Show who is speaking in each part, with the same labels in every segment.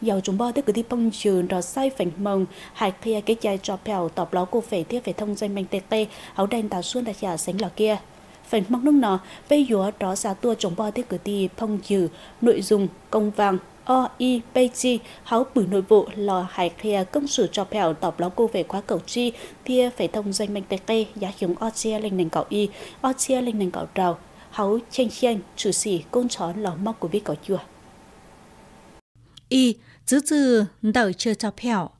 Speaker 1: dầu chúng bơ tới cứ đi bông trường rồi sai phảnh mông hải kia cái chai cho pèo tọp ló cô phải thiết phải thông danh mạnh tê tê áo đen tà xuân đã trả sánh lò kia phảnh mông nước nọ bây giờ đó giá tua chúng bơ tới cứ đi bông trừ nội dung công vàng o i p g háo bử nội vụ lò hải kia công sử cho pèo tọp ló cô về khóa cầu chi thia phải thông danh mạnh tê tê giá hiếm o chia linh nền cỏ y o chia linh nền cỏ rào háo chênh chênh chủ xỉ côn chó lò móc của biết có chưa
Speaker 2: Y đợi chờ cho phèo.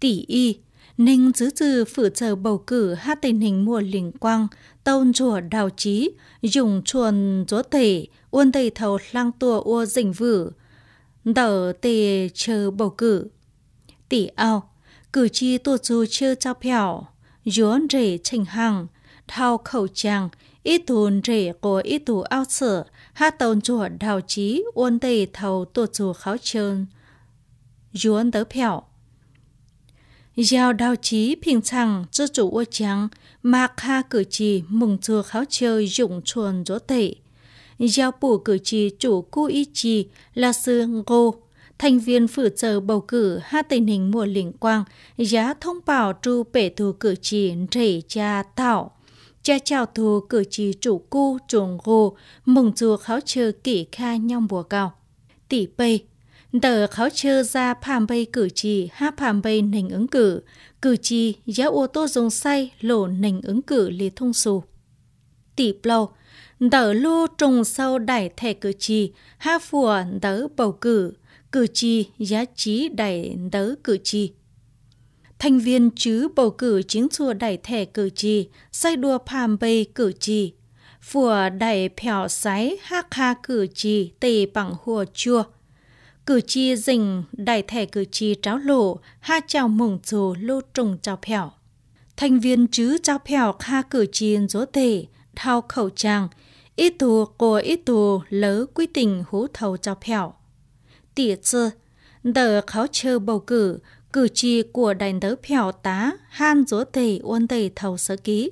Speaker 2: Tỷ y, ninh giữ trừ phủ chờ bầu cử hát tình hình mùa linh quang, tôn chùa đào trí, dùng chuồn chúa thể uôn tề thầu lang tùa ua dình vử, đỡ tề chờ bầu cử. Tỷ ao, cử chi tùa chú chư cho phèo, dốn rể trình hằng, thao khẩu trang, ít thùn rể của ít thù ao sở, ha tồn chùa đào chí uôn tề thầu tổ chùa kháo trơn yuan tớ phèo giao đào chí bình chẳng chư chủ ô trắng mạc ha cử chỉ mừng chùa kháo chơi dụng chuồn rỗ tệ giao bù cử chỉ chủ cu y trì là sư ngô thành viên phử chờ bầu cử ha tình hình mùa lĩnh quang giá thông báo tru bể thù cử chỉ rể cha tạo cha chào thù cử chỉ chủ cu trùng gồ mừng chùa kháo chờ kỷ kha nhong bùa cao tỷ pây tờ kháo chờ ra phàm bay cử chỉ ha phàm bay nành ứng cử cử chỉ giá ô tô dùng say lộ nành ứng cử lì thông sù tỷ plau tờ lô trùng sau đẩy thẻ cử chỉ ha phùa tờ bầu cử cử chỉ giá trí đẩy tờ cử chỉ thành viên chứ bầu cử chính chùa đẩy thẻ cử tri, say đua phàm bê cử tri, phùa đẩy phèo sái hạc ha cử tri tì bằng hùa chua. Cử tri dình đẩy thẻ cử tri tráo lộ, ha chào mùng dù lô trùng chào phèo. Thành viên chứ chào phèo ha cử tri dỗ tề, thao khẩu trang, ít tù của ít tù lớ quy tình hú thầu chào phèo. Tỉa chơ, đờ kháo chơ bầu cử, cử chỉ của đành tớ phèo tá han dúa thầy uôn thầy thầu sở ký.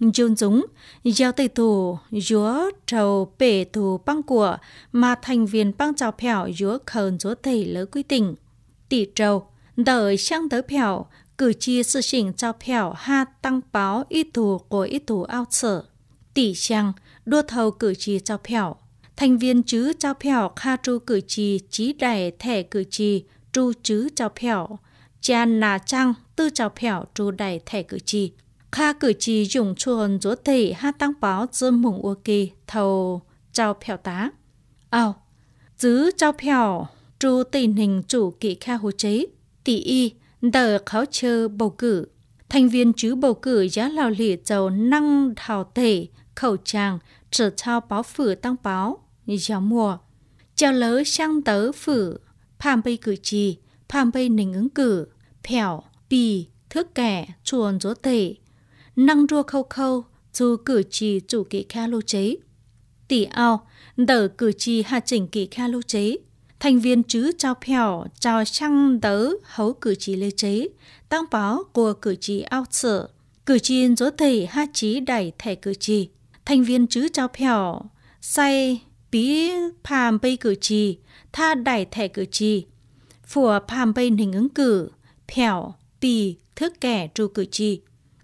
Speaker 2: Dùn dũng giao thầy thủ dúa trầu bể thủ băng của mà thành viên băng trào phèo dúa khờn dúa thầy lỡ quy tình. Tỷ trầu, đợi sang tớ phèo, cử chỉ sự chỉnh trào phèo ha tăng báo y thủ của y thủ ao sở. Tỷ trang, đua thầu cử chỉ trào phèo thành viên chứ trao phèo kha tru cử trì trí đẻ thẻ cử trì trù chứ chào phèo, chan nà trăng tư chào phèo trù đầy thẻ cử chỉ. Kha cử chỉ dùng chuồn rúa thị hát tăng báo dương mùng ô kỳ thầu chào phèo tá. Ao, chứ chào phèo trù tình hình chủ kỳ kha hồ chế, tỷ y, đờ kháo chơ bầu cử. Thành viên chứ bầu cử giá lào lì dầu năng thảo thể khẩu trang, trở trao báo phử tăng báo, giáo mùa. Chào lỡ sang tớ phử 팜베이 그지 팜베이 닝 cử phèo bì thước kẻ chuồn rúa tể năng rua khâu khâu dù cử chỉ chủ kỳ kha lô chế tỷ ao đỡ cử chỉ hạ chỉnh kỳ kha lô chế thành viên chứ trao phèo trao chăng đỡ hấu cử chỉ lê chế tăng báo của cử chỉ ao sở cử chỉ rúa tể hạ chí đẩy thẻ cử chỉ thành viên chứ trao phèo say bí phàm bây cử trì, tha đẩy thẻ cử trì, phùa phàm bây hình ứng cử, phèo, bì, thức kẻ trụ cử trì.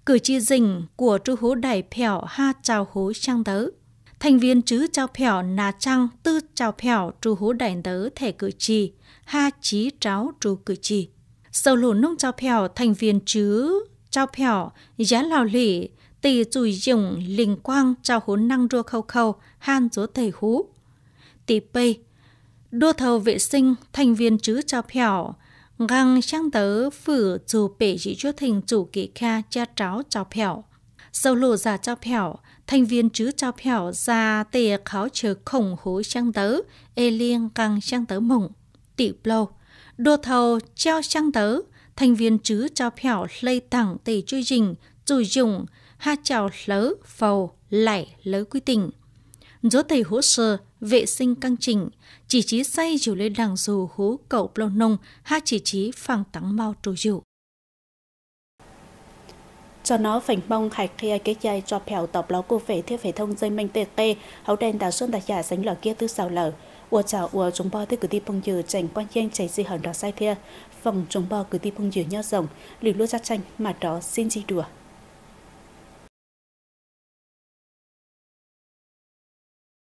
Speaker 2: Cử tri dình của trụ hố đẩy phèo ha chào hố trang tớ. Thành viên chứ chào phèo nà trăng tư chào phèo trụ hú đẩy tớ thẻ cử chi ha chí tráo trụ cử chi Sầu lù nông chào phèo thành viên chứ chào phèo giá lào lỉ tì chùi dùng linh quang chào hú năng rua khâu khâu han dố thầy hú tì pê. Đô thầu vệ sinh thành viên chứ cho phèo, găng trang tớ phử dù bể chỉ cho thình chủ kỳ kha cha cháu cho phèo. Sâu lộ giả cho phèo, thành viên chứ cho phèo ra tề kháo chờ khổng hối trang tớ, ê liêng căng trang tớ mộng, tỉ plô. đua thầu treo trang tớ, thành viên chứ cho phèo lây tặng tề chui dình, dù dùng, ha chào lớ phầu, lảy lớ quy tình. Dỗ tề hỗ sơ, vệ sinh căng chỉnh, chỉ trí say dù lên đằng dù hú cậu plau nông, ha chỉ trí phẳng tắng mau trù dụ.
Speaker 1: Cho nó phảnh bông khải kia cái dây cho phèo tập ló cô phể thiết phể thông dây minh tê tê, hấu đen đào xuân đặc giả sánh lở kia tư sào lở. Ua chào ua chúng bo tới cử ti phong dừa chảnh quan giang chảy di hòn đỏ sai thia. Phòng chúng bo cử ti phong dừa nho rồng, lửa lúa ra chanh
Speaker 2: mà đó xin di đùa.